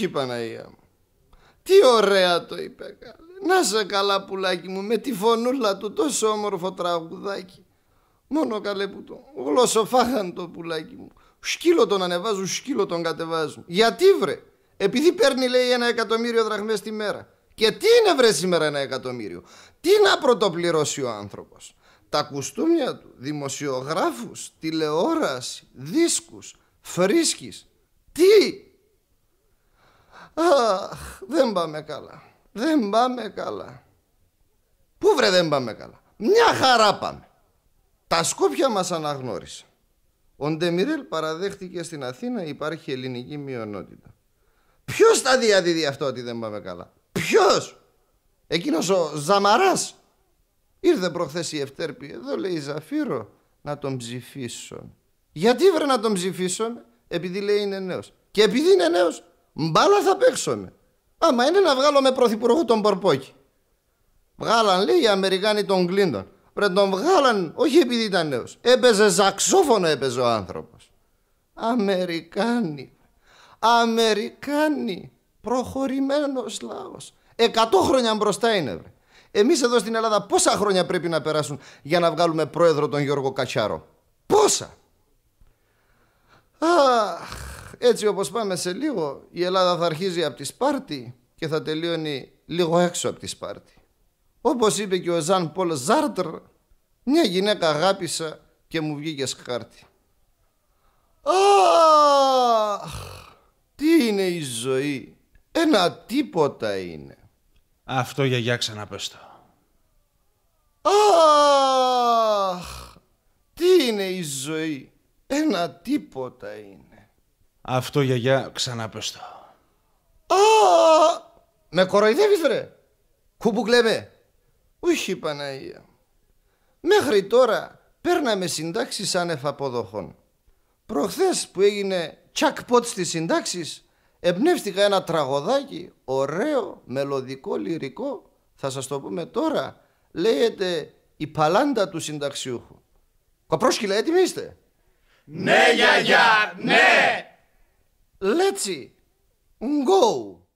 Όχι Παναγία μου. Τι ωραία το είπε καλέ. Να σε καλά πουλάκι μου με τη φωνούλα του τόσο όμορφο τραγουδάκι. Μόνο καλέ που το Γλωσσοφάχαν το πουλάκι μου. Σκύλο τον ανεβάζουν, σκύλο τον κατεβάζουν. Γιατί βρε. Επειδή παίρνει λέει ένα εκατομμύριο δραχμές τη μέρα. Και τι είναι βρε σήμερα ένα εκατομμύριο. Τι να πρωτοπληρώσει ο άνθρωπος. Τα κουστούμια του, δημοσιογράφους, τηλεόραση, δίσκους, φρίσκης. Τι Αχ, δεν πάμε καλά. Δεν πάμε καλά. Πού βρε δεν πάμε καλά. Μια χαρά πάμε. Τα Σκόπια μας αναγνώρισαν. Ο Ντεμιρέλ παραδέχτηκε στην Αθήνα υπάρχει ελληνική μειονότητα. Ποιος τα διαδίδει αυτό ότι δεν πάμε καλά. Ποιος. Εκείνος ο Ζαμαράς. Ήρθε προχθές η Ευτέρπη εδώ λέει Ζαφύρο να τον ψηφίσουν. Γιατί βρε να τον ψηφίσουν επειδή λέει είναι νέος. Και επειδή είναι νέος Μπάλα θα παίξουμε. Άμα είναι να βγάλουμε με πρωθυπουργό τον Πορπόκη. Βγάλαν λέει οι Αμερικάνοι τον Κλίντον. Πρέπει τον βγάλαν όχι επειδή ήταν νέος. Έπαιζε ζαξόφωνο έπαιζε ο άνθρωπος. Αμερικάνοι. Αμερικάνοι. Προχωρημένος λαός. Εκατό χρόνια μπροστά είναι. Βρε. Εμείς εδώ στην Ελλάδα πόσα χρόνια πρέπει να περάσουν για να βγάλουμε πρόεδρο τον Γιώργο Κατσάρο. Πόσα! Αχ, έτσι όπως πάμε σε λίγο η Ελλάδα θα αρχίζει από τη Σπάρτη και θα τελειώνει λίγο έξω από τη Σπάρτη. Όπως είπε και ο Ζαν Πολ Ζάρτρ, μια γυναίκα αγάπησα και μου βγήκε σκάρτη. Αχ, τι είναι η ζωή. Ένα τίποτα είναι. Αυτό για ξαναπέστω. Αχ, τι είναι η ζωή. Ένα τίποτα είναι. Αυτό γιαγιά πες το. Με κοροϊδεύεις βρε. Κουμπουκλέμε. Όχι Παναγία. Μέχρι τώρα παίρναμε συντάξεις άνευ αποδοχών. Προχθές που έγινε τσακπότ στις συντάξεις εμπνεύστηκα ένα τραγωδάκι ωραίο, μελωδικό, λυρικό. Θα σας το πούμε τώρα. Λέγεται «Η παλάντα του συνταξιούχου». Κοπρόσκυλα, έτοιμοι είστε. Ναι γιαγιά, ναι! Pizzi! Um gol!